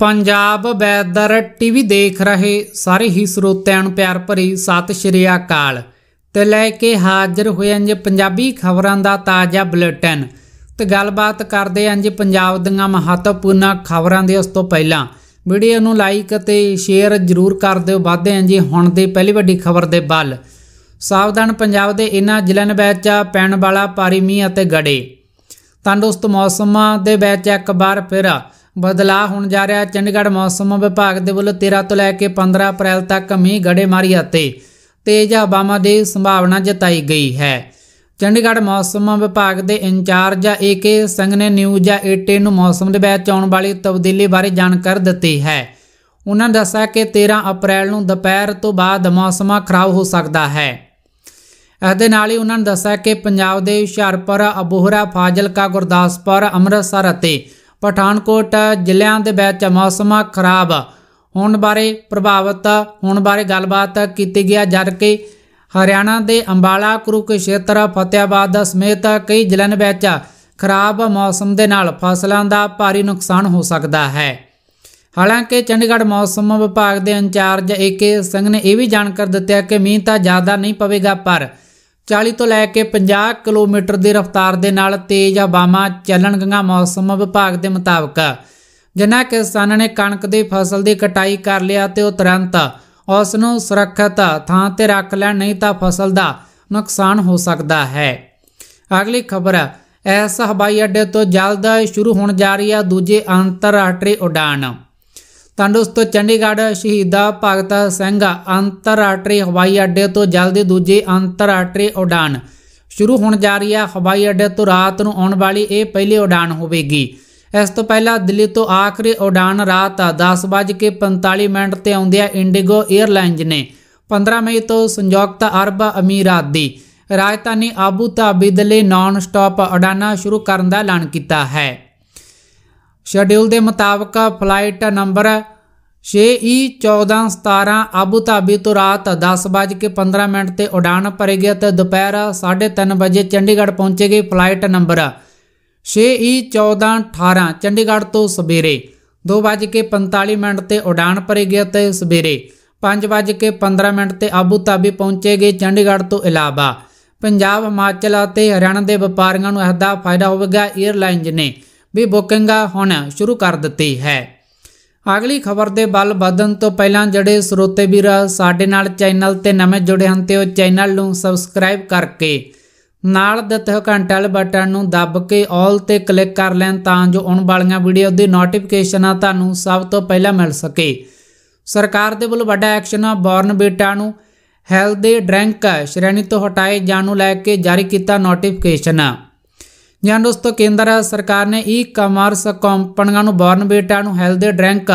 Punjab weather TV ਦੇਖ ਰਹੇ ਸਾਰੇ ਹੀ ਸਰੋਤਿਆਂ ਨੂੰ ਪਿਆਰ ਭਰੀ ਸਤਿ ਸ਼੍ਰੀ ਅਕਾਲ ਤੇ ਲੈ ਕੇ ਹਾਜ਼ਰ ਹੋਏ ਅੰਜ ਪੰਜਾਬੀ ਖਬਰਾਂ ਦਾ ਤਾਜ਼ਾ ਬੁਲੇਟਿਨ ਤੇ ਗੱਲਬਾਤ ਕਰਦੇ ਅੰਜ ਪੰਜਾਬ ਦੀਆਂ ਮਹੱਤਵਪੂਰਨ ਖਬਰਾਂ ਦੇ ਉਸ ਤੋਂ ਪਹਿਲਾਂ ਵੀਡੀਓ ਨੂੰ ਲਾਈਕ ਤੇ ਸ਼ੇਅਰ ਜ਼ਰੂਰ ਕਰ ਦਿਓ ਵਾਧੇ ਅੰਜ ਹੁਣ ਦੇ ਪਹਿਲੀ ਵੱਡੀ ਖਬਰ ਦੇ ਬਲ ਸਾਵਧਾਨ ਪੰਜਾਬ ਦੇ ਇਨ੍ਹਾਂ ਜ਼ਿਲ੍ਹਿਆਂ ਵਿੱਚ ਪੈਣ ਵਾਲਾ ਪਾਰੀ ਮੀਂਹ ਅਤੇ ਗੜੇ ਤੰਦਰੁਸਤ ਮੌਸਮਾਂ ਦੇ ਵਿੱਚ ਇੱਕ ਵਾਰ ਫਿਰ ਬਦਲਾਅ ਹੋਣ ਜਾ ਰਿਹਾ ਚੰਡੀਗੜ੍ਹ ਮੌਸਮ ਵਿਭਾਗ ਦੇ ਵੱਲੋਂ 13 ਤੋਂ ਲੈ ਕੇ 15 ਅਪ੍ਰੈਲ ਤੱਕ ਮੀਂਹ ਗੜੇਮਾਰੀ ਅਤੇ ਤੇਜ਼ ਹਵਾਵਾਂ ਦੀ ਸੰਭਾਵਨਾ ਜਤਾਈ ਗਈ ਹੈ ਚੰਡੀਗੜ੍ਹ ਮੌਸਮ ਵਿਭਾਗ ਦੇ ਇੰਚਾਰਜ ਏਕੇ ਸਿੰਘ ਨੇ ਨਿਊਜ਼ 18 ਨੂੰ ਮੌਸਮ ਦੇ ਵਿੱਚ ਆਉਣ ਵਾਲੀ ਤਬਦੀਲੀ ਬਾਰੇ ਜਾਣਕਾਰੀ ਦਿੱਤੀ ਹੈ ਉਹਨਾਂ ਦੱਸਿਆ ਕਿ 13 ਅਪ੍ਰੈਲ ਨੂੰ ਦੁਪਹਿਰ ਤੋਂ ਬਾਅਦ ਮੌਸਮ ਖਰਾਬ ਹੋ ਸਕਦਾ ਹੈ ਅਦੇ ਨਾਲ ਹੀ ਉਹਨਾਂ ਨੇ ਦੱਸਿਆ ਕਿ ਪੰਜਾਬ ਦੇ ਹੁਸ਼ਿਆਰਪੁਰ ਅਬੋਹਰਾ ਫਾਜ਼ਿਲਕਾ ਗੁਰਦਾਸਪੁਰ ਅੰਮ੍ਰਿਤਸਰ ਅਤੇ ਪਠਾਨਕੋਟ ਜ਼ਿਲ੍ਹਿਆਂ ਦੇ ਵਿੱਚ ਮੌਸਮ ਖਰਾਬ ਹੋਣ ਬਾਰੇ ਪ੍ਰਭਾਵਿਤ ਹੋਣ ਬਾਰੇ ਗੱਲਬਾਤ ਕੀਤੀ ਗਿਆ ਜਦ ਕਿ ਹਰਿਆਣਾ ਦੇ ਅੰਬਾਲਾ ਕੁਰੂਕਸ਼ੇਤਰ ਫਤਿਆਬਾਦ ਸਮੇਤ ਕਈ ਜ਼ਿਲ੍ਹਿਆਂ ਵਿੱਚ ਖਰਾਬ ਮੌਸਮ ਦੇ ਨਾਲ ਫਸਲਾਂ ਦਾ ਭਾਰੀ ਨੁਕਸਾਨ ਹੋ ਸਕਦਾ ਹੈ ਹਾਲਾਂਕਿ ਚੰਡੀਗੜ੍ਹ ਮੌਸਮ ਵਿਭਾਗ ਦੇ ਇੰਚਾਰਜ ਏਕੇ ਸਿੰਘ ਨੇ ਇਹ ਵੀ ਜਾਣਕਾਰੀ ਦਿੱਤੀ ਕਿ ਮੀਂਹ ਤਾਂ ਜ਼ਿਆਦਾ ਨਹੀਂ ਪਵੇਗਾ ਪਰ 40 ਤੋਂ ਲੈ ਕੇ 50 ਕਿਲੋਮੀਟਰ ਦੀ ਰਫ਼ਤਾਰ ਦੇ ਨਾਲ ਤੇਜ਼ ਹਵਾਵਾਂ ਚੱਲਣਗੀਆਂ ਮੌਸਮ ਵਿਭਾਗ ਦੇ ਮੁਤਾਬਕ ਜਿਨ੍ਹਾਂ ਕਿਸਾਨਾਂ ਨੇ ਕਣਕ ਦੀ ਫਸਲ ਦੀ ਕਟਾਈ ਕਰ ਲਿਆ ਤੇ ਉਹ ਤੁਰੰਤ ਉਸ ਨੂੰ ਸੁਰੱਖਿਅਤ ਥਾਂ ਤੇ ਰੱਖ ਲੈਣ ਨਹੀਂ ਤਾਂ ਫਸਲ ਦਾ ਨੁਕਸਾਨ ਹੋ ਸਕਦਾ ਹੈ ਅਗਲੀ ਖਬਰ ਇਸ ਹਵਾਈ ਅੱਡੇ ਤੋਂ ਜਲਦ ਸ਼ੁਰੂ ਹੋਣ ਜਾ ਰਹੀ ਹੈ ਦੂਜੇ ਅੰਤਰਰਾਸ਼ਟਰੀ ਉਡਾਨ ਤੋਂ ਚੰਡੀਗੜ੍ਹ ਸ਼ਹੀਦਾ ਭਗਤ ਸਿੰਘ ਅੰਤਰਰਾਸ਼ਟਰੀ ਹਵਾਈ ਅੱਡੇ ਤੋਂ ਜਲਦੀ ਦੂਜੀ ਅੰਤਰਰਾਸ਼ਟਰੀ ਉਡਾਨ ਸ਼ੁਰੂ ਹੋਣ ਜਾ ਰਹੀ ਹੈ ਹਵਾਈ ਅੱਡੇ ਤੋਂ ਰਾਤ ਨੂੰ ਆਉਣ ਵਾਲੀ ਇਹ ਪਹਿਲੀ ਉਡਾਨ ਹੋਵੇਗੀ ਇਸ ਤੋਂ ਪਹਿਲਾਂ ਦਿੱਲੀ ਤੋਂ ਆਖਰੀ ਉਡਾਨ ਰਾਤ 10:45 ਮਿੰਟ ਤੇ ਹੈ ਇੰਡੀਗੋ 에ਅਰਲਾਈਨਜ਼ ਨੇ 15 ਮਈ ਤੋਂ ਸੰਯੁਕਤ ਅਰਬ ਅਮੀਰਾਤ ਦੀ ਰਾਜਧਾਨੀ ਆਬੂ ਧਾਬੀ ਦੇ ਲਈ ਨਾਨ-ਸਟਾਪ ਉਡਾਨਾਂ ਸ਼ੁਰੂ ਕਰਨ ਦਾ ਐਲਾਨ ਕੀਤਾ ਹੈ ਸ਼ਡਿਊਲ ਦੇ ਮੁਤਾਬਕ flight number 6E1417 Abu Dhabi ਤੋਂ ਰਾਤ 10:15 ਮਿੰਟ ਤੇ ਉਡਾਨ ਭਰੇਗੀ ਅਤੇ ਦੁਪਹਿਰ 3:30 ਵਜੇ ਚੰਡੀਗੜ੍ਹ ਪਹੁੰਚੇਗੀ ਫਲਾਈਟ ਨੰਬਰ 6E1418 ਚੰਡੀਗੜ੍ਹ ਤੋਂ ਸਵੇਰੇ 2:45 ਮਿੰਟ ਤੇ ਉਡਾਨ ਭਰੇਗੀ ਅਤੇ ਸਵੇਰੇ 5:15 ਮਿੰਟ ਤੇ ਅਬੂ ਧਾਬੀ ਪਹੁੰਚੇਗੀ ਚੰਡੀਗੜ੍ਹ ਤੋਂ ਇਲਾਵਾ ਪੰਜਾਬ ਹਿਮਾਚਲ ਅਤੇ ਹਰਿਆਣਾ ਦੇ ਵਪਾਰੀਆਂ ਨੂੰ ਇਸ ਦਾ ਫਾਇਦਾ ਹੋਵੇਗਾ 에ਅਰਲਾਈਨਜ਼ ਨੇ ਵੀ ਬੁਕਿੰਗ ਹੋਣਾ ਸ਼ੁਰੂ ਕਰ ਦਿੱਤੀ ਹੈ ਅਗਲੀ ਖਬਰ ਦੇ ਵੱਲ ਵਧਣ ਤੋਂ ਪਹਿਲਾਂ ਜਿਹੜੇ ਸਰੋਤੇ ਵੀਰ ਸਾਡੇ ਨਾਲ ਚੈਨਲ ਤੇ ਨਵੇਂ ਜੁੜੇ ਹਨ ਤੇ ਉਹ ਚੈਨਲ ਨੂੰ ਸਬਸਕ੍ਰਾਈਬ ਕਰਕੇ ਨਾਲ ਦਿੱਤੇ ਹੋਏ ਘੰਟੇ ਵਾਲੇ ਬਟਨ ਨੂੰ ਦੱਬ ਕੇ 올 ਤੇ ਕਲਿੱਕ ਕਰ ਲੈਣ ਤਾਂ ਜੋ ਆਉਣ ਵਾਲੀਆਂ ਵੀਡੀਓ ਦੀ ਨੋਟੀਫਿਕੇਸ਼ਨਾਂ ਤੁਹਾਨੂੰ ਸਭ ਤੋਂ ਪਹਿਲਾਂ ਮਿਲ ਸਕੇ ਸਰਕਾਰ ਦੇ ਵੱਲੋਂ ਵੱਡਾ ਐਕਸ਼ਨ ਆ ਬੌਰਨ ਬੇਟਾ ਨੂੰ ਹੈਲਥ ਦੇ ਡਰਿੰਕ ਸ਼੍ਰੇਣੀ ਤੋਂ ਹਟਾਏ ਜਾਣ ਨੂੰ ਲੈ ਕੇ ਜਾਰੀ ਕੀਤਾ ਨੋਟੀਫਿਕੇਸ਼ਨ ਜਾਂ ਦੋਸਤੋ ਕੇਂਦਰ ਸਰਕਾਰ ਨੇ ਈ ਕਮਰਸ ਕੰਪਨੀਆਂ ਨੂੰ ਬੇਟਾ ਨੂੰ ਹੈਲਦੀ ਡਰਿੰਕ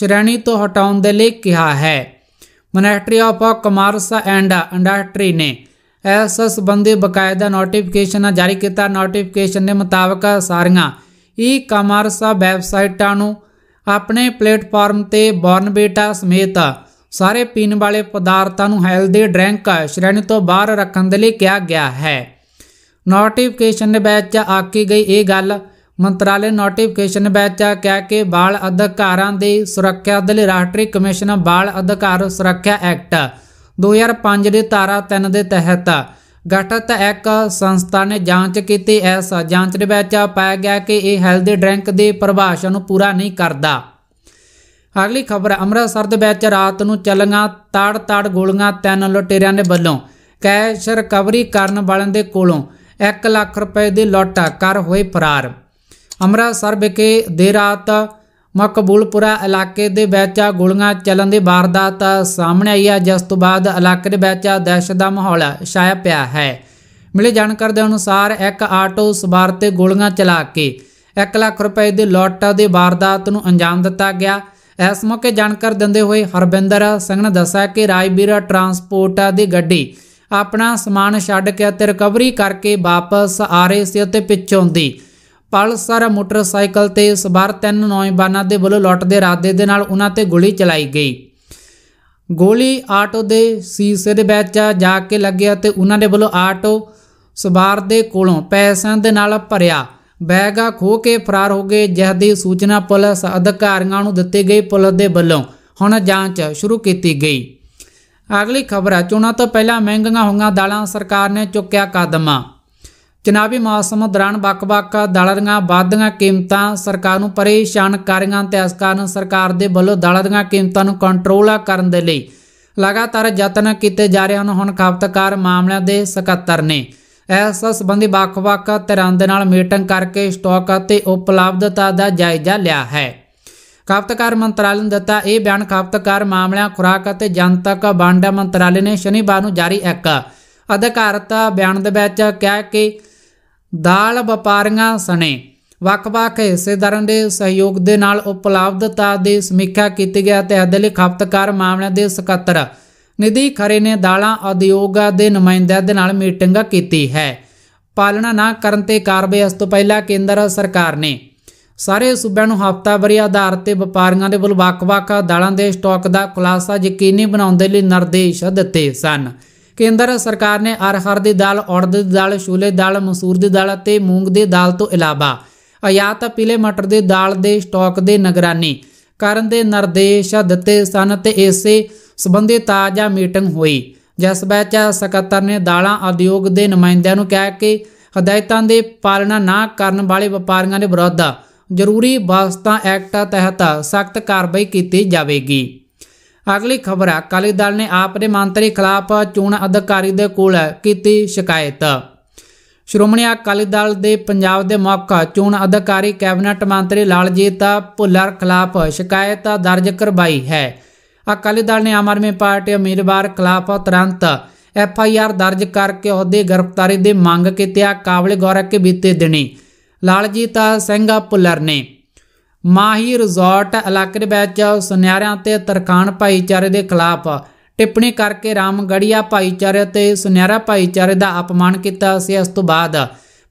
ਸ਼੍ਰੇਣੀ ਤੋਂ ਹਟਾਉਣ ਦੇ ਲਈ ਕਿਹਾ ਹੈ ministry of commerce and industry ਨੇ ਇਸ ਸੰਬੰਧੀ ਬਕਾਇਦਾ ਨੋਟੀਫਿਕੇਸ਼ਨ ਜਾਰੀ ਕੀਤਾ ਨੋਟੀਫਿਕੇਸ਼ਨ ਦੇ ਮੁਤਾਬਕ ਸਾਰੀਆਂ ਈ ਕਮਰਸ ਵੈਬਸਾਈਟਾਂ ਨੂੰ ਆਪਣੇ ਪਲੇਟਫਾਰਮ ਤੇ ਬੇਟਾ ਸਮੇਤ ਸਾਰੇ ਪੀਣ ਵਾਲੇ ਪਦਾਰਥਾਂ ਨੂੰ ਹੈਲਦੀ ਡਰਿੰਕ ਸ਼੍ਰੇਣੀ ਤੋਂ ਬਾਹਰ ਰੱਖਣ ਦੇ ਲਈ ਕਿਹਾ ਗਿਆ ਹੈ ਨੋਟੀਫਿਕੇਸ਼ਨ ਵਿੱਚ ਆਕੀ ਗਈ ਇਹ ਗੱਲ ਮੰਤਰਾਲੇ ਨੋਟੀਫਿਕੇਸ਼ਨ ਵਿੱਚ ਕਹਿ ਕੇ ਬਾਲ ਅਧਿਕਾਰਾਂ ਦੀ ਸੁਰੱਖਿਆ ਦੇ ਰਾਸ਼ਟਰੀ ਕਮਿਸ਼ਨ ਬਾਲ ਅਧਿਕਾਰ ਸੁਰੱਖਿਆ ਐਕਟ 2005 ਦੇ ਧਾਰਾ 3 ਦੇ ਤਹਿਤ ਗਠਿਤ ਇੱਕ ਸੰਸਥਾ ਨੇ ਜਾਂਚ ਕੀਤੀ ਇਸ ਜਾਂਚ ਦੇ ਵਿੱਚ ਪਾਇਆ ਗਿਆ ਕਿ ਇਹ ਹੈਲਦੀ ਡਰਿੰਕ ਦੀ ਪਰਿਭਾਸ਼ਾ ਨੂੰ ਪੂਰਾ ਨਹੀਂ ਕਰਦਾ ਅਗਲੀ ਖਬਰ ਅੰਮ੍ਰਿਤਸਰ ਦੇ ਵਿੱਚ ਰਾਤ ਨੂੰ ਚੱਲੀਆਂ ਤਾੜ-ਤਾੜ ਗੋਲੀਆਂ ਤਿੰਨ ਲੁਟੇਰਿਆਂ ਦੇ ਵੱਲੋਂ ਕੈਸ਼ ਰਿਕਵਰੀ ਕਰਨ ਵਾਲਿਆਂ ਦੇ ਕੋਲੋਂ 1 ਲੱਖ ਰੁਪਏ ਦੇ ਲੋਟਾ ਕਰ ਹੋਏ ਫਰਾਰ ਅੰਮ੍ਰਿਤਸਰ ਵਿਖੇ ਦੇ ਰਾਤ ਮਕਬੂਲਪੁਰਾ ਇਲਾਕੇ ਦੇ ਵਿੱਚ ਗੋਲੀਆਂ ਚੱਲਣ ਦੇ ਵਾਰਦਾਤ ਸਾਹਮਣੇ ਆਈ ਹੈ ਜਿਸ ਤੋਂ ਬਾਅਦ ਇਲਾਕੇ ਦੇ ਵਿੱਚ ਦਹਿਸ਼ਤ ਦਾ ਮਾਹੌਲ ਛਾਇਆ ਪਿਆ ਹੈ ਮਿਲੇ ਜਾਣਕਾਰੀ ਦੇ ਅਨੁਸਾਰ ਇੱਕ ਆਟੋ ਸਵਾਰ ਤੇ ਗੋਲੀਆਂ ਚਲਾ ਕੇ 1 ਲੱਖ ਰੁਪਏ ਦੇ ਲੋਟਾ ਦੇ ਵਾਰਦਾਤ ਨੂੰ ਅੰਜਾਮ ਦਿੱਤਾ ਗਿਆ ਇਸ ਮੌਕੇ ਜਾਣਕਾਰੀ ਦਿੰਦੇ ਹੋਏ ਹਰਬਿੰਦਰ ਸਿੰਘ ਨੇ ਦੱਸਿਆ ਕਿ ਰਾਜਵੀਰ ਟਰਾਂਸਪੋਰਟ ਦੀ ਗੱਡੀ ਆਪਣਾ ਸਮਾਨ ਛੱਡ ਕੇ ਤੇ ਰਿਕਵਰੀ ਕਰਕੇ ਵਾਪਸ ਆ ਰਹੇ ਸੀ ਅਤੇ ਪਿੱਛੋਂ ਦੀ ਪਲਸਰ ਮੋਟਰਸਾਈਕਲ ਤੇ ਸਵਾਰ ਤਿੰਨ ਨੌਜਵਾਨਾਂ ਦੇ ਵੱਲੋਂ ਲੁੱਟ ਦੇ ਇਰਾਦੇ ਦੇ ਨਾਲ ਉਹਨਾਂ ਤੇ ਗੋਲੀ ਚਲਾਈ ਗਈ ਗੋਲੀ ਆਟੋ ਦੇ ਸੀਸੇ ਦੇ ਵਿੱਚ ਜਾ ਕੇ ਲੱਗਿਆ ਤੇ ਉਹਨਾਂ ਦੇ ਵੱਲੋਂ ਆਟੋ ਸਵਾਰ ਦੇ ਕੋਲੋਂ ਪੈਸਿਆਂ ਦੇ ਨਾਲ ਭਰਿਆ ਬੈਗਾ ਖੋ ਕੇ ਫਰਾਰ ਹੋ ਗਏ ਜਿਸ ਦੀ ਸੂਚਨਾ ਪੁਲਿਸ ਅਧਿਕਾਰੀਆਂ ਨੂੰ ਦਿੱਤੀ ਗਈ ਪੁਲਿਸ ਦੇ ਵੱਲੋਂ ਹੁਣ ਜਾਂਚ ਸ਼ੁਰੂ ਕੀਤੀ ਗਈ ਅਗਲੀ ਖਬਰ ਹੈ ਚੋਣਾਂ ਤੋਂ ਪਹਿਲਾਂ ਮਹਿੰਗੀਆਂ ਹੋਈਆਂ ਦਾਲਾਂ ਸਰਕਾਰ ਨੇ ਚੁੱਕਿਆ ਕਦਮ ਚਨਾਬੀ ਮੌਸਮ ਦੌਰਾਨ ਵੱਖ-ਵੱਖ ਦਾਲਾਂ ਦੀਆਂ ਵਾਧੀਆਂ ਕੀਮਤਾਂ ਸਰਕਾਰ ਨੂੰ ਪਰੇਸ਼ਾਨ ਕਰ ਰਹੀਆਂ ਤੇ ਇਸ ਕਾਰਨ ਸਰਕਾਰ ਦੇ ਵੱਲੋਂ ਦਾਲਾਂ ਦੀਆਂ ਕੀਮਤਾਂ ਨੂੰ ਕੰਟਰੋਲ ਕਰਨ ਦੇ ਲਈ ਲਗਾਤਾਰ ਯਤਨ ਕੀਤੇ ਜਾ ਰਹੇ ਹਨ ਹੁਣ ਖਪਤਕਾਰ ਮਾਮਲਿਆਂ ਦੇ ਸਕੱਤਰ ਨੇ ਇਸ ਸੰਬੰਧੀ ਵੱਖ-ਵੱਖ ਤਰੰਦ ਨਾਲ ਮੀਟਿੰਗ ਕਰਕੇ ਸਟਾਕ ਅਤੇ ਉਪਲਬਧਤਾ ਦਾ ਜਾਇਜ਼ਾ ਲਿਆ ਹੈ ਖਪਤਕਾਰ ਮੰਤਰਾਲੇ ਨੇ ਦਿੱਤਾ ਇਹ ਬਿਆਨ ਖਪਤਕਾਰ ਮਾਮਲਿਆਂ ਖੁਰਾਕ ਅਤੇ ਜਨਤਕ ਵੰਡ ਮੰਤਰਾਲੇ ਨੇ ਸ਼ਨੀਵਾਰ ਨੂੰ ਜਾਰੀ ਇੱਕ ਅਧਿਕਾਰਤ ਬਿਆਨ ਦੇ ਵਿੱਚ ਕਿਹਾ ਕਿ ਦਾਲ ਵਪਾਰੀਆਂ ਸਣੇ ਵੱਖ-ਵੱਖ ਹਿੱਸੇਦਾਰਾਂ ਦੇ ਸਹਿਯੋਗ ਦੇ ਨਾਲ ਉਪਲਬਧਤਾ ਦੀ ਸਮੀਖਿਆ ਕੀਤੀ ਗਈ ਅਤੇ ਅਦਲੇ ਲਈ ਖਪਤਕਾਰ ਮਾਮਲਿਆਂ ਦੇ ਸਕੱਤਰ ਨਿਧੀ ਖਰੇ ਨੇ ਦਾਲਾਂ ਉਦਯੋਗ ਦੇ ਨੁਮਾਇੰਦਿਆਂ ਦੇ ਨਾਲ ਮੀਟਿੰਗ ਕੀਤੀ ਹੈ ਪਾਲਣਾ ਨਾ ਕਰਨ ਤੇ ਕਾਰਵਾਈ ਇਸ ਤੋਂ ਪਹਿਲਾਂ ਕੇਂਦਰ ਸਰਕਾਰ ਨੇ ਸਾਰੇ ਸੂਬਿਆਂ ਨੂੰ ਹਫ਼ਤਾਵਾਰੀ ਆਧਾਰ ਤੇ ਵਪਾਰੀਆਂ ਦੇ ਵੱਲ ਵੱਖ ਦਾਲਾਂ ਦੇ ਸਟਾਕ ਦਾ ਖੁਲਾਸਾ ਯਕੀਨੀ ਬਣਾਉਣ ਦੇ ਲਈ ਨਿਰਦੇਸ਼ ਦਿੱਤੇ ਸਨ ਕੇਂਦਰ ਸਰਕਾਰ ਨੇ ਅਰਹਰ ਦੀ ਦਾਲ, ਉੜਦ ਦੀ ਦਾਲ, ਛੂਲੇ ਦਾਲ, ਮਸੂਰ ਦੀ ਦਾਲ ਅਤੇ ਮੂੰਗ ਦੀ ਦਾਲ ਤੋਂ ਇਲਾਵਾ ਆਯਾਤ ਪੀਲੇ ਮਟਰ ਦੀ ਦਾਲ ਦੇ ਸਟਾਕ ਦੇ ਨਿਗਰਾਨੀ ਕਰਨ ਦੇ ਨਿਰਦੇਸ਼ ਦਿੱਤੇ ਸਨ ਤੇ ਇਸੇ ਸਬੰਧੀ ਤਾਜ਼ਾ ਮੀਟਿੰਗ ਹੋਈ ਜਿਸ ਵਿੱਚ ਸਕੱਤਰ ਨੇ ਦਾਲਾਂ ਉਦਯੋਗ ਦੇ ਨੁਮਾਇੰਦਿਆਂ ਨੂੰ ਕਿਹਾ ਕਿ ਹਦਾਇਤਾਂ ਦੇ ਪਾਲਣਾ ਨਾ ਕਰਨ ਵਾਲੇ ਵਪਾਰੀਆਂ ਦੇ ਵਿਰੁੱਧ ਜ਼ਰੂਰੀ ਵਾਸਤਾ ਐਕਟ ਤਹਿਤ ਸਖਤ ਕਾਰਵਾਈ ਕੀਤੀ ਜਾਵੇਗੀ ਅਗਲੀ ਖਬਰ ਹੈ ਕਾਲੀ ਦਲ ਨੇ ਆਪ ਦੇ ਮੰਤਰੀ ਖਿਲਾਫ ਚੋਣ ਅਧਿਕਾਰੀ ਦੇ ਕੋਲ ਕੀਤੀ ਸ਼ਿਕਾਇਤ ਸ਼੍ਰੋਮਣੀ ਅਕਾਲੀ ਦਲ ਦੇ ਪੰਜਾਬ ਦੇ ਮੁੱਖ ਚੋਣ ਅਧਿਕਾਰੀ ਕੈਬਨਿਟ ਮੰਤਰੀ ਲਾਲਜੀਤ ਭੁੱਲਰ ਖਿਲਾਫ ਸ਼ਿਕਾਇਤ ਦਰਜ ਕਰਵਾਈ ਹੈ ਅਕਾਲੀ ਦਲ ਨੇ ਆਮ ਆਦਮੀ ਪਾਰਟੀ ਉਮੀਦਵਾਰ ਖਿਲਾਫ ਤੁਰੰਤ ਐਫ ਆਈ ਆਰ ਦਰਜ ਕਰਕੇ ਉਹਦੇ ਗ੍ਰਿਫਤਾਰੀ ਦੀ ਮੰਗ ਕੀਤੀ ਆ ਕਾਬਲੇ ਗੌਰ ਹੈ ਕਿ ਬੀਤੇ ਦਿਨੀ ਲਾਲਜੀਤ ਸਿੰਘ ਪੁੱਲਰ ਨੇ ਮਾਹੀ ਰਿਜ਼ੋਰਟ ਇਲਾਕੇ ਦੇ ਵਿੱਚ ਸੁਨਿਆਰਿਆਂ ਤੇ ਤਰਖਾਨ ਭਾਈਚਾਰੇ ਦੇ ਖਿਲਾਫ ਟਿੱਪਣੀ ਕਰਕੇ ਰਾਮਗੜੀਆ ਭਾਈਚਾਰੇ ਤੇ ਸੁਨਿਆਰਾ ਭਾਈਚਾਰੇ ਦਾ ਅਪਮਾਨ ਕੀਤਾ ਸੀ ਇਸ ਤੋਂ ਬਾਅਦ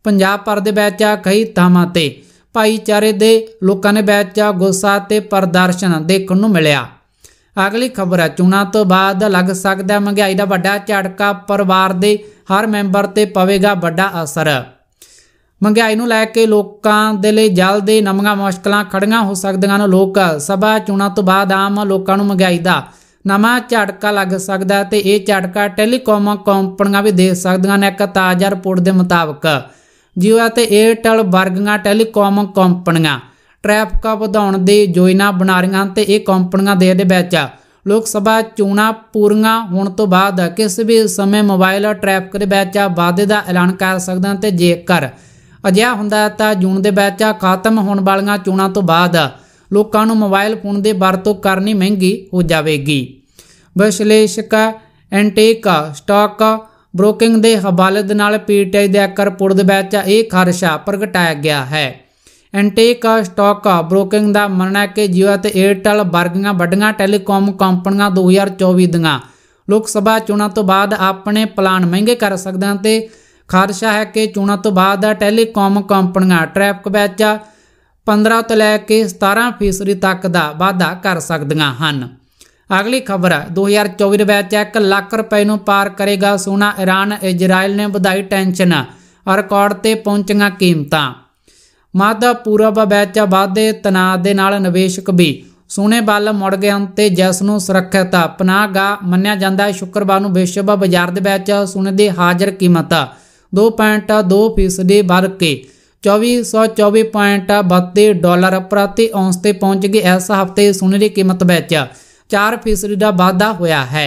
ਪੰਜਾਬ ਪਰ ਦੇ ਵਿੱਚ ਕਈ ਥਾਵਾਂ ਤੇ ਭਾਈਚਾਰੇ ਦੇ ਲੋਕਾਂ ਨੇ ਵਿੱਚ ਗੁੱਸਾ ਤੇ ਪ੍ਰਦਰਸ਼ਨ ਦੇਖਣ ਨੂੰ ਮਿਲਿਆ ਅਗਲੀ ਖਬਰ ਹੈ ਚੋਣਾਂ ਤੋਂ ਬਾਅਦ ਲੱਗ ਸਕਦਾ ਮਹਿੰਗਾਈ ਦਾ ਵੱਡਾ ਝਟਕਾ ਪਰਿਵਾਰ ਦੇ ਹਰ ਮੈਂਬਰ ਤੇ ਪਵੇਗਾ ਵੱਡਾ ਅਸਰ ਮਹਿੰਗਾਈ ਨੂੰ ਲੈ ਕੇ ਲੋਕਾਂ ਦੇ ਲਈ ਜਲਦੀ ਨਵੀਆਂ ਮੁਸ਼ਕਲਾਂ ਖੜੀਆਂ ਹੋ ਸਕਦੀਆਂ ਨੇ ਲੋਕ ਸਭਾ ਚੋਣਾਂ ਤੋਂ ਬਾਅਦ ਆਮ ਲੋਕਾਂ ਨੂੰ ਮਹਿੰਗਾਈ ਦਾ ਨਵਾਂ ਝਟਕਾ ਲੱਗ ਸਕਦਾ ਤੇ ਇਹ ਝਟਕਾ ਟੈਲੀਕਾਮ ਕੰਪਨੀਆਂ ਵੀ ਦੇ ਸਕਦੀਆਂ ਨੇ ਇੱਕ ਤਾਜ਼ਾ ਰਿਪੋਰਟ ਦੇ ਮੁਤਾਬਕ ਜੀਓ ਅਤੇ ਏਅਰਟੈਲ ਵਰਗੀਆਂ ਟੈਲੀਕਾਮ ਕੰਪਨੀਆਂ ਟ੍ਰੈਫਿਕ ਵਧਾਉਣ ਦੀ ਯੋਜਨਾ ਬਣਾ ਰਹੀਆਂ ਤੇ ਇਹ ਕੰਪਨੀਆਂ ਦੇ ਦੇ ਵਿੱਚ ਲੋਕ ਸਭਾ ਚੋਣਾਂ ਪੂਰੀਆਂ ਹੋਣ ਤੋਂ ਬਾਅਦ ਕਿਸੇ ਵੀ ਸਮੇਂ ਮੋਬਾਈਲ ਟ੍ਰੈਫਿਕ ਦੇ ਵਿੱਚ ਵਾਧੇ ਦਾ ਐਲਾਨ ਕਰ ਸਕਦਾਂ ਤੇ ਜੇਕਰ ਅਜਿਹਾ ਹੁੰਦਾ ਤਾਂ ਜੂਨ ਦੇ ਵਿੱਚ ਖਾਤਮ ਹੋਣ ਵਾਲੀਆਂ ਚੋਣਾਂ ਤੋਂ ਬਾਅਦ ਲੋਕਾਂ ਨੂੰ ਮੋਬਾਈਲ ਫੋਨ ਦੇ ਵਰਤੋਂ ਕਰਨੀ ਮਹਿੰਗੀ ਹੋ ਜਾਵੇਗੀ ਵਿਸ਼ਲੇਸ਼ਕ ਐਂਟੇਕ ਸਟਾਕ ਬ੍ਰੋਕਿੰਗ ਦੇ ਹਵਾਲੇ ਦੇ ਨਾਲ ਪੀਟੀਆਈ ਦੇ ਅਕਰ ਪੁਰ ਦੇ ਵਿੱਚ ਇਹ ਖਰਸ਼ਾ ਪ੍ਰਗਟਾਇਆ ਗਿਆ ਹੈ ਐਂਟੇਕ ਸਟਾਕ ਬ੍ਰੋਕਿੰਗ ਦਾ ਮੰਨਣਾ ਕਿ ਜੀਓ ਅਤੇ ਏਅਰਟੈਲ ਵਰਗੀਆਂ ਵੱਡੀਆਂ ਟੈਲੀਕਾਮ ਕੰਪਨੀਆਂ 2024 ਦੀਆਂ ਲੋਕ ਸਭਾ ਚੋਣਾਂ ਤੋਂ ਬਾਅਦ ਆਪਣੇ ਪਲਾਨ ਮਹਿੰਗੇ ਕਰ ਸਕਦੇ ਹਨ ਤੇ ਖਾਰਸ਼ਾ ਹੈ ਕਿ ਚੋਣਾਂ ਤੋਂ ਬਾਅਦ ਟੈਲੀਕਾਮ ਕੰਪਨੀਆਂ ਟ੍ਰੈਫਿਕ ਵਿੱਚ 15 ਤੋਂ ਲੈ ਕੇ 17% ਤੱਕ ਦਾ ਵਾਧਾ ਕਰ ਸਕਦੀਆਂ ਹਨ ਅਗਲੀ ਖਬਰ 2024 ਵਿੱਚ 1 ਲੱਖ ਰੁਪਏ ਨੂੰ ਪਾਰ ਕਰੇਗਾ ਸੋਨਾ ਇਰਾਨ ਇਜ਼ਰਾਈਲ ਨੇ ਵਧਾਈ ਟੈਨਸ਼ਨ ਰਿਕਾਰਡ ਤੇ ਪਹੁੰਚੀਆਂ ਕੀਮਤਾਂ ਮਾਦਾ ਪੂਰਬ ਵਿੱਚ ਵਾਧੇ ਤਣਾਅ ਦੇ ਨਾਲ ਨਿਵੇਸ਼ਕ ਵੀ ਸੋਨੇ ਵੱਲ ਮੁੜ ਗਏ ਹਨ ਤੇ ਜਿਸ ਨੂੰ ਸੁਰੱਖਿਅਤ ਪਨਾਹਗਾ ਮੰਨਿਆ ਜਾਂਦਾ ਹੈ ਸ਼ੁੱਕਰਵਾਰ ਨੂੰ ਵਿਸ਼ਵ ਬਾਜ਼ਾਰ ਦੇ ਵਿੱਚ ਸੋਨੇ ਦੀ ਹਾਜ਼ਰ ਕੀਮਤ 2.2 ਫੀਸਦੀ ਵਧ ਕੇ 2424.32 ਡਾਲਰ ਪ੍ਰਤੀ ਔਂਸ ਤੇ ਪਹੁੰਚ ਗਈ ਇਸ ਹਫ਼ਤੇ ਸੋਨੇ ਦੀ ਕੀਮਤ ਵਿੱਚ 4 ਫੀਸਦੀ ਦਾ ਵਾਧਾ ਹੋਇਆ ਹੈ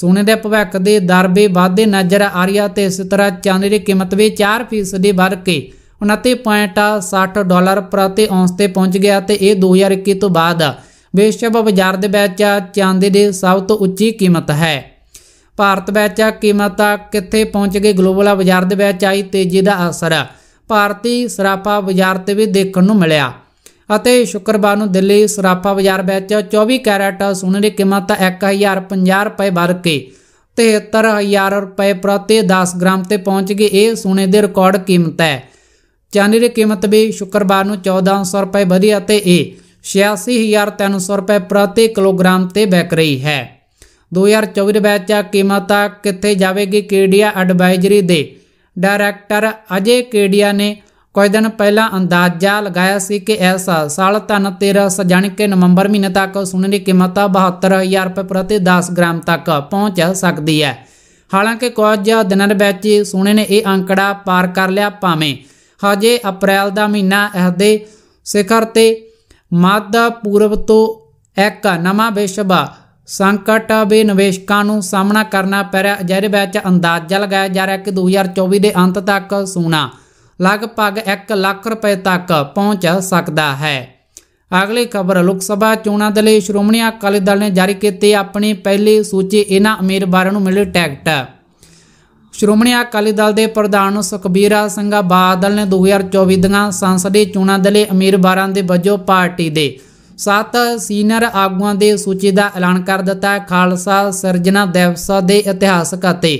ਸੋਨੇ ਦੇ ਭਵਿੱਖ ਦੇ ਦਰਬੇ ਵਾਧੇ ਨਜ਼ਰ ਆ ਰਿਹਾ ਤੇ ਇਸ ਤਰ੍ਹਾਂ ਚਾਂਦੀ ਦੀ ਕੀਮਤ ਵੀ 4 ਫੀਸਦੀ ਵਧ ਕੇ 29.60 ਡਾਲਰ ਪ੍ਰਤੀ ਔਂਸ ਤੇ ਪਹੁੰਚ ਗਿਆ ਤੇ ਇਹ 2021 ਤੋਂ ਬਾਅਦ ਵਿਸ਼ਵ ਬਾਜ਼ਾਰ ਦੇ ਵਿੱਚ ਚਾਂਦੀ ਦੀ ਸਭ ਤੋਂ ਉੱਚੀ ਕੀਮਤ ਹੈ ਭਾਰਤ ਵਿੱਚ ਕੀਮਤਾਂ ਕਿੱਥੇ ਪਹੁੰਚ ਗਈ ਗਲੋਬਲ ਬਾਜ਼ਾਰ ਦੇ ਵਿੱਚ ਆਈ ਤੇਜ਼ੀ ਦਾ ਅਸਰ ਭਾਰਤੀ ਸਰਾਫਾ ਬਾਜ਼ਾਰ ਤੇ ਵੀ ਦੇਖਣ ਨੂੰ ਮਿਲਿਆ ਅਤੇ ਸ਼ੁੱਕਰਵਾਰ ਨੂੰ ਦਿੱਲੀ ਸਰਾਫਾ ਬਾਜ਼ਾਰ ਵਿੱਚ 24 ਕੈਰਟ ਸੋਨੇ ਦੀ ਕੀਮਤ 1050 ਰੁਪਏ ਵੱਧ ਕੇ 73000 ਰੁਪਏ ਪ੍ਰਤੀ 10 ਗ੍ਰਾਮ ਤੇ ਪਹੁੰਚ ਗਈ ਇਹ ਸੋਨੇ ਦੇ ਰਿਕਾਰਡ ਕੀਮਤ ਹੈ ਚਾਂਦੀ ਦੀ ਕੀਮਤ ਵੀ ਸ਼ੁੱਕਰਵਾਰ ਨੂੰ 1400 ਰੁਪਏ ਵਧੀ ਅਤੇ ਇਹ 86300 ਰੁਪਏ ਪ੍ਰਤੀ ਕਿਲੋਗ੍ਰਾਮ ਤੇ ਵਿਕ ਰਹੀ ਹੈ 2024 ਵਿੱਚ ਕੀਮਤ ਕਿੱਥੇ ਜਾਵੇਗੀ ਕੇਡੀਆ ਐਡਵਾਈਜ਼ਰੀ ਦੇ ਡਾਇਰੈਕਟਰ ਅਜੇ ਕੇਡੀਆ ਨੇ ਕੁਝ ਦਿਨ ਪਹਿਲਾਂ ਅੰਦਾਜ਼ਾ ਲਗਾਇਆ ਸੀ ਕਿ ਇਸ ਸਾਲ ਤਨ 13 ਜਾਨਕ ਕੇ ਨਵੰਬਰ ਮਹੀਨੇ ਤੱਕ ਸੋਨੇ ਦੀ ਕੀਮਤ 72000 ਰੁਪਏ ਪ੍ਰਤੀ 10 ਗ੍ਰਾਮ ਤੱਕ ਪਹੁੰਚ ਸਕਦੀ ਹੈ ਹਾਲਾਂਕਿ ਕੁਝ ਦਿਨਾਂ ਦੇ ਵਿੱਚ ਸੋਨੇ ਨੇ ਇਹ ਅੰਕੜਾ ਪਾਰ ਕਰ ਲਿਆ ਭਾਵੇਂ ਹਜੇ ਅਪ੍ਰੈਲ ਦਾ ਮਹੀਨਾ ਇਹਦੇ ਸਿਖਰ ਤੇ ਮੱਧ ਪੂਰਬ ਤੋਂ ਇੱਕ ਨਵਾਂ ਵਿਸ਼ਵ ਸੰਕਟ ਵੀ ਨਿਵੇਸ਼ਕਾਂ ਨੂੰ ਸਾਹਮਣਾ ਕਰਨਾ ਪੈ ਰਿਹਾ ਜਿਹਦੇ ਵਿੱਚ ਅੰਦਾਜ਼ਾ ਲਗਾਇਆ ਜਾ ਰਿਹਾ ਕਿ 2024 ਦੇ ਅੰਤ ਤੱਕ ਸੋਨਾ ਲਗਭਗ 1 ਲੱਖ ਰੁਪਏ ਤੱਕ ਪਹੁੰਚ ਸਕਦਾ ਹੈ ਅਗਲੀ ਖਬਰ ਲੋਕ ਸਭਾ ਚੋਣਾਂ ਦੇ ਲਈ ਸ਼੍ਰੋਮਣੀ ਅਕਾਲੀ ਦਲ ਨੇ ਜਾਰੀ ਕੀਤੀ ਆਪਣੀ ਪਹਿਲੀ ਸੂਚੀ ਇਹਨਾਂ ਅਮੀਰਵਾਰਾਂ ਨੂੰ ਮਿਲੇ ਟਿਕਟ ਸ਼੍ਰੋਮਣੀ ਅਕਾਲੀ ਦਲ ਦੇ ਪ੍ਰਧਾਨ ਸੁਖਬੀਰ ਸਿੰਘ ਬਾਦਲ ਨੇ 2024 ਦੀਆਂ ਸੰਸਦੀ ਚੋਣਾਂ ਦੇ ਲਈ ਅਮੀਰਵਾਰਾਂ ਦੇ ਵਜੋਂ ਪਾਰਟੀ ਦੇ ਸਤ ਸੀਨੀਅਰ ਆਗੂਆਂ ਦੇ ਸੂਚੀ ਦਾ ਐਲਾਨ ਕਰ ਦਿੱਤਾ ਖਾਲਸਾ ਸਿਰਜਣਾ ਦਿਵਸ ਦੇ ਇਤਿਹਾਸਕ ਅਤੇ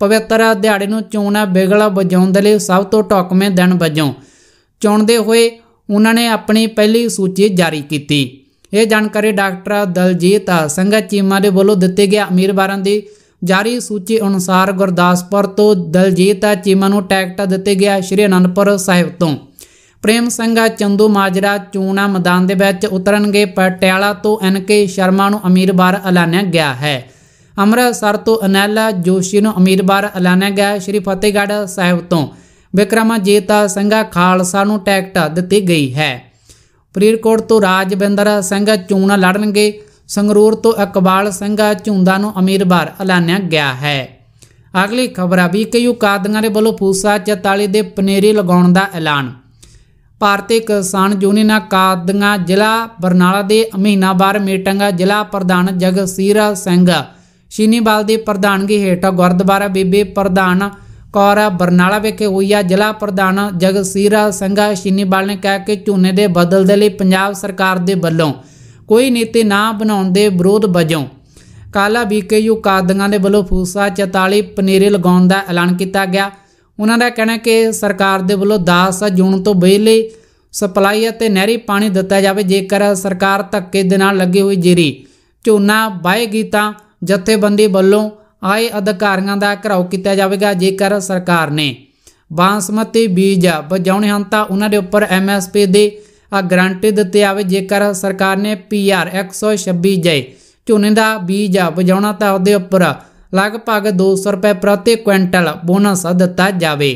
ਪਵਿੱਤਰ ਦਿਹਾੜੇ ਨੂੰ ਚੋਣਾਂ ਬਿਗਲ ਵਜਾਉਣ ਦੇ ਲਈ ਸਭ ਤੋਂ ਟੋਕਵੇਂ ਦਿਨ ਵਜੋਂ ਚੁਣਦੇ ਹੋਏ ਉਹਨਾਂ ਨੇ ਆਪਣੀ ਪਹਿਲੀ ਸੂਚੀ ਜਾਰੀ ਕੀਤੀ ਇਹ ਜਾਣਕਾਰੀ ਡਾਕਟਰ ਦਲਜੀਤ ਸਿੰਘ ਚੀਮਾ ਦੇ ਵੱਲੋਂ ਦਿੱਤੇ ਗਏ ਅਮੀਰਵਾਰਾਂ ਦੀ ਜਾਰੀ ਸੂਚੀ ਅਨੁਸਾਰ ਗੁਰਦਾਸਪੁਰ ਤੋਂ ਦਲਜੀਤ ਚੀਮਾ ਨੂੰ ਟਿਕਟ ਦਿੱਤੇ ਗਿਆ ਸ਼੍ਰੀ ਅਨੰਦਪੁਰ ਸਾਹਿਬ ਤੋਂ ਪ੍ਰੇਮ ਸੰਘਾ ਚੰਦੂ ਮਾਜਰਾ ਚੂਨਾ ਮੈਦਾਨ ਦੇ ਵਿੱਚ ਉਤਰਨਗੇ ਪਟਿਆਲਾ ਤੋਂ ਐਨਕੇ ਸ਼ਰਮਾ ਨੂੰ ਅਮੀਰਵਾਰ ਐਲਾਨਿਆ ਗਿਆ ਹੈ ਅੰਮ੍ਰਿਤਸਰ ਤੋਂ ਅਨੈਲਾ ਜੋਸ਼ੀ ਨੂੰ ਅਮੀਰਵਾਰ ਐਲਾਨਿਆ ਗਿਆ ਸ਼੍ਰੀ ਫਤਿਹਗੜ੍ਹ ਸਾਹਿਬ ਤੋਂ ਵਿਕਰਮਾਜੀਤ ਸੰਘਾ ਖਾਲਸਾ ਨੂੰ ਟਿਕਟ ਦਿੱਤੀ ਗਈ ਹੈ ਫਰੀਦਕੋਟ ਤੋਂ ਰਾਜਵਿੰਦਰ ਸਿੰਘ ਚੂਨਾ ਲੜਨਗੇ ਸੰਗਰੂਰ ਤੋਂ ਇਕਬਾਲ ਸਿੰਘ ਝੁੰਦਾ ਨੂੰ ਅਮੀਰਵਾਰ ਐਲਾਨਿਆ ਗਿਆ ਹੈ ਅਗਲੀ ਖਬਰ ਆ ਵੀ ਕਈ ਉਕਾਦੀਆਂ ਦੇ ਵੱਲੋਂ ਫੂਸਾ 44 ਦੇ ਪਨੇਰੇ ਲਗਾਉਣ ਦਾ ਐਲਾਨ ਭਾਰਤੀ ਕਿਸਾਨ ਯੂਨੀਅਨਾਂ ਕਾਦੀਆਂ ਜ਼ਿਲ੍ਹਾ ਬਰਨਾਲਾ ਦੇ ਅਮੀਨਾਬਾਰ ਮੀਟਿੰਗ ਜ਼ਿਲ੍ਹਾ ਪ੍ਰਧਾਨ ਜਗਸੀਰ ਸਿੰਘ ਸ਼ੀਨੀਵਾਲ ਦੀ ਪ੍ਰਧਾਨਗੀ ਹੇਠ ਗੁਰਦੁਆਰਾ ਬੀਬੀ ਪ੍ਰਧਾਨ ਕੌਰ ਬਰਨਾਲਾ ਵਿਖੇ ਹੋਈ ਆ ਜ਼ਿਲ੍ਹਾ ਪ੍ਰਧਾਨ ਜਗਸੀਰ ਸਿੰਘ ਸ਼ੀਨੀਵਾਲ ਨੇ ਕਿਹਾ ਕਿ ਝੋਨੇ ਦੇ ਬਦਲ ਦੇ ਲਈ ਪੰਜਾਬ ਸਰਕਾਰ ਦੇ ਵੱਲੋਂ ਕੋਈ ਨੀਤੀ ਨਾ ਬਣਾਉਣ ਦੇ ਵਿਰੋਧ ਵਜੋਂ ਕਾਲਾ ਬੀਕੇਯੂ ਕਾਦੀਆਂ ਦੇ ਵੱਲੋਂ ਫੂਸਾ 44 ਪਨੀਰੇ ਲਗਾਉਣ ਦਾ ਐਲਾਨ ਕੀਤਾ ਗਿਆ ਉਹਨਾਂ ਦਾ ਕਹਿਣਾ ਕਿ ਸਰਕਾਰ ਦੇ ਵੱਲੋਂ 10 ਜੂਨ ਤੋਂ ਬੇਲੇ ਸਪਲਾਈ ਅਤੇ ਨਹਿਰੀ ਪਾਣੀ ਦਿੱਤਾ ਜਾਵੇ ਜੇਕਰ ਸਰਕਾਰ ਧੱਕੇ ਦੇ ਨਾਲ ਲੱਗੇ ਹੋਏ ਜੇਰੀ ਝੋਨਾ ਵਾਏਗੀ ਤਾਂ ਜਥੇਬੰਦੀ ਵੱਲੋਂ ਆਏ ਅਧਿਕਾਰੀਆਂ ਦਾ ਘਰਾਓ ਕੀਤਾ ਜਾਵੇਗਾ ਜੇਕਰ ਸਰਕਾਰ ਨੇ ਬਾਸਮਤੀ ਬੀਜ ਬਜਾਉਣੇ ਹਨ ਤਾਂ ਉਹਨਾਂ ਦੇ ਉੱਪਰ ਐਮਐਸਪੀ ਦੇ ਆ ਗਰੰਟੀ ਦਿੱਤੇ ਆਵੇ ਜੇਕਰ ਸਰਕਾਰ ਨੇ ਪੀਆਰ 126 ਜੇ ਝੋਨੇ ਦਾ ਬੀਜ ਬਜਾਉਣਾ ਤਾਂ ਉਹਦੇ ਉੱਪਰ ਲਗਭਗ 200 ਰੁਪਏ ਪ੍ਰਤੀ ਕੁਇੰਟਲ ਬੋਨਸ ਦਿੱਤਾ ਜਾਵੇ